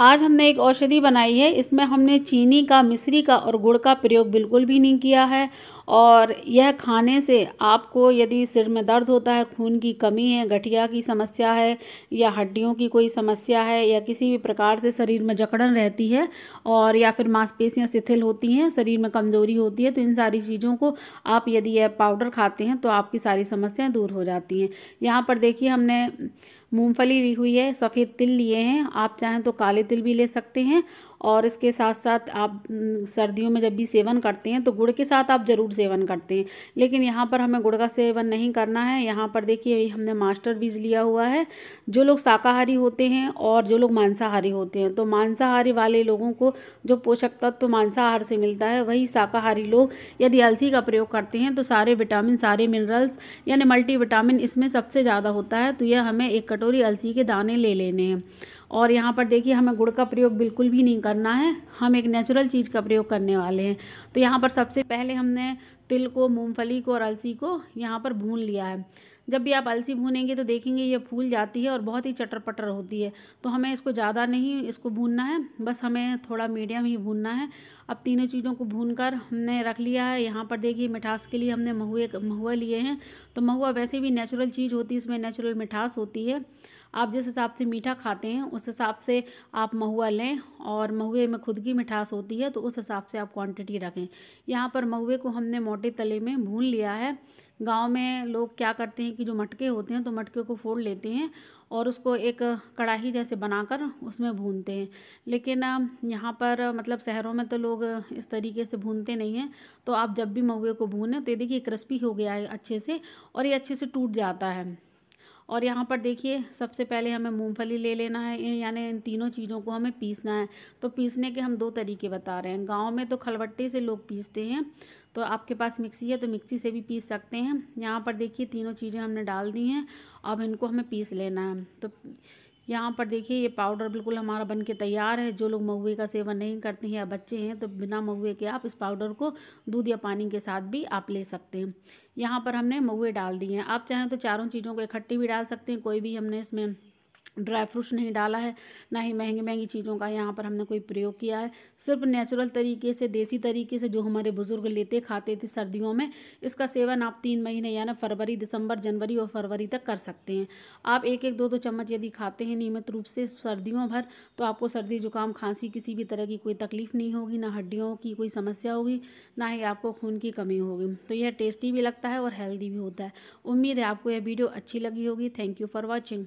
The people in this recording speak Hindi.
आज हमने एक औषधि बनाई है इसमें हमने चीनी का मिश्री का और गुड़ का प्रयोग बिल्कुल भी नहीं किया है और यह खाने से आपको यदि सिर में दर्द होता है खून की कमी है गठिया की समस्या है या हड्डियों की कोई समस्या है या किसी भी प्रकार से शरीर में जकड़न रहती है और या फिर मांसपेशियां शिथिल होती हैं शरीर में कमज़ोरी होती है तो इन सारी चीज़ों को आप यदि यह पाउडर खाते हैं तो आपकी सारी समस्याएँ दूर हो जाती हैं यहाँ पर देखिए हमने मूंगफली ली हुई है सफ़ेद तिल लिए हैं आप चाहें तो काले तिल भी ले सकते हैं और इसके साथ साथ आप सर्दियों में जब भी सेवन करते हैं तो गुड़ के साथ आप ज़रूर सेवन करते हैं लेकिन यहाँ पर हमें गुड़ का सेवन नहीं करना है यहाँ पर देखिए हमने मास्टर बीज लिया हुआ है जो लोग शाकाहारी होते हैं और जो लोग मांसाहारी होते हैं तो मांसाहारी वाले लोगों को जो पोषक तत्व तो मांसाहार से मिलता है वही शाकाहारी लोग यदि अलसी का प्रयोग करते हैं तो सारे विटामिन सारे मिनरल्स यानी मल्टीविटामिन इसमें सबसे ज़्यादा होता है तो यह हमें एक कटोरी अलसी के दाने ले लेने हैं और यहाँ पर देखिए हमें गुड़ का प्रयोग बिल्कुल भी नहीं करना है हम एक नेचुरल चीज़ का प्रयोग करने वाले हैं तो यहाँ पर सबसे पहले हमने तिल को मूंगफली को और अलसी को यहाँ पर भून लिया है जब भी आप अलसी भूनेंगे तो देखेंगे ये फूल जाती है और बहुत ही चटर पटर होती है तो हमें इसको ज़्यादा नहीं इसको भूनना है बस हमें थोड़ा मीडियम ही भूनना है अब तीनों चीज़ों को भून कर हमने रख लिया है यहाँ पर देखिए मिठास के लिए हमने महुए महुआ लिए हैं तो महुआ वैसे भी नेचुरल चीज़ होती है इसमें नेचुरल मिठास होती है आप जिस हिसाब से मीठा खाते हैं उस हिसाब से आप महुआ लें और महुए में खुद की मिठास होती है तो उस हिसाब से आप क्वांटिटी रखें यहाँ पर महुए को हमने मोटे तले में भून लिया है गांव में लोग क्या करते हैं कि जो मटके होते हैं तो मटके को फोड़ लेते हैं और उसको एक कढ़ाही जैसे बनाकर उसमें भूनते हैं लेकिन यहाँ पर मतलब शहरों में तो लोग इस तरीके से भूनते नहीं हैं तो आप जब भी महुए को भूनें तो ये देखिए क्रिस्पी हो गया है अच्छे से और ये अच्छे से टूट जाता है और यहाँ पर देखिए सबसे पहले हमें मूंगफली ले लेना है यानी इन तीनों चीज़ों को हमें पीसना है तो पीसने के हम दो तरीके बता रहे हैं गाँव में तो खलवट्टे से लोग पीसते हैं तो आपके पास मिक्सी है तो मिक्सी से भी पीस सकते हैं यहाँ पर देखिए तीनों चीज़ें हमने डाल दी हैं अब इनको हमें पीस लेना है तो यहाँ पर देखिए ये पाउडर बिल्कुल हमारा बन के तैयार है जो लोग महुए का सेवन नहीं करते हैं या बच्चे हैं तो बिना महुए के आप इस पाउडर को दूध या पानी के साथ भी आप ले सकते हैं यहाँ पर हमने महुए डाल दिए हैं आप चाहें तो चारों चीज़ों को इकट्ठी भी डाल सकते हैं कोई भी हमने इसमें ड्राई फ्रूट्स नहीं डाला है ना ही महंगी महंगी चीज़ों का यहाँ पर हमने कोई प्रयोग किया है सिर्फ नेचुरल तरीके से देसी तरीके से जो हमारे बुज़ुर्ग लेते खाते थे सर्दियों में इसका सेवन आप तीन महीने यानी फरवरी दिसंबर जनवरी और फरवरी तक कर सकते हैं आप एक एक दो दो चम्मच यदि खाते हैं नियमित रूप से सर्दियों भर तो आपको सर्दी जुकाम खांसी किसी भी तरह की कोई तकलीफ़ नहीं होगी ना हड्डियों की कोई समस्या होगी ना ही आपको खून की कमी होगी तो यह टेस्टी भी लगता है और हेल्दी भी होता है उम्मीद है आपको यह वीडियो अच्छी लगी होगी थैंक यू फॉर वॉचिंग